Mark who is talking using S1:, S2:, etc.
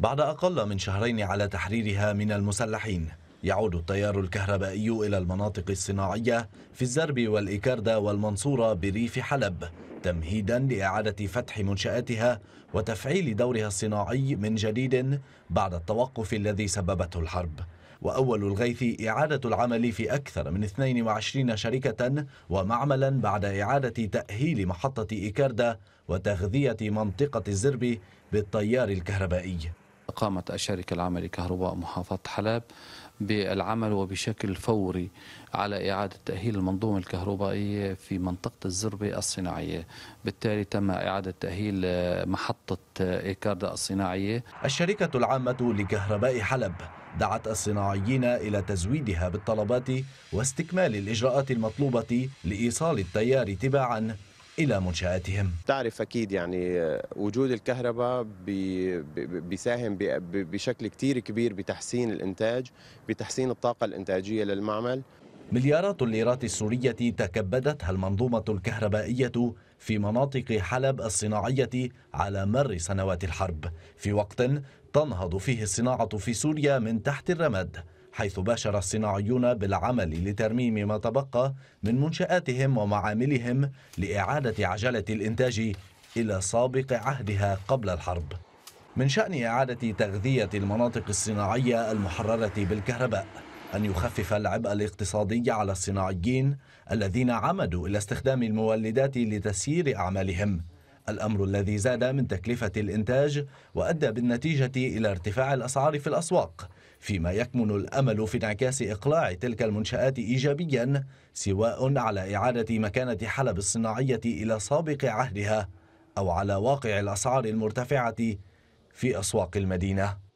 S1: بعد أقل من شهرين على تحريرها من المسلحين يعود التيار الكهربائي إلى المناطق الصناعية في الزرب والإكاردة والمنصورة بريف حلب تمهيدا لإعادة فتح منشآتها وتفعيل دورها الصناعي من جديد بعد التوقف الذي سببته الحرب وأول الغيث إعادة العمل في أكثر من 22 شركة ومعملا بعد إعادة تأهيل محطة إيكاردا وتغذية منطقة الزرب بالتيار الكهربائي قامت الشركة العامة لكهرباء محافظة حلب بالعمل وبشكل فوري على إعادة تأهيل المنظومة الكهربائية في منطقة الزربة الصناعية بالتالي تم إعادة تأهيل محطة إيكاردا الصناعية الشركة العامة لكهرباء حلب دعت الصناعيين إلى تزويدها بالطلبات واستكمال الإجراءات المطلوبة لإيصال التيار تباعا إلى منشآتهم تعرف أكيد يعني آه، وجود الكهرباء بي بيساهم بي بشكل كثير كبير بتحسين الإنتاج بتحسين الطاقة الإنتاجية للمعمل مليارات الليرات السورية تكبدتها المنظومة الكهربائية في مناطق حلب الصناعية على مر سنوات الحرب في وقت تنهض فيه الصناعة في سوريا من تحت الرماد حيث باشر الصناعيون بالعمل لترميم ما تبقى من منشآتهم ومعاملهم لإعادة عجلة الإنتاج إلى سابق عهدها قبل الحرب من شأن إعادة تغذية المناطق الصناعية المحررة بالكهرباء أن يخفف العبء الاقتصادي على الصناعيين الذين عمدوا إلى استخدام المولدات لتسيير أعمالهم الأمر الذي زاد من تكلفة الإنتاج وأدى بالنتيجة إلى ارتفاع الأسعار في الأسواق فيما يكمن الأمل في انعكاس إقلاع تلك المنشآت إيجابيا سواء على إعادة مكانة حلب الصناعية إلى سابق عهدها أو على واقع الأسعار المرتفعة في أسواق المدينة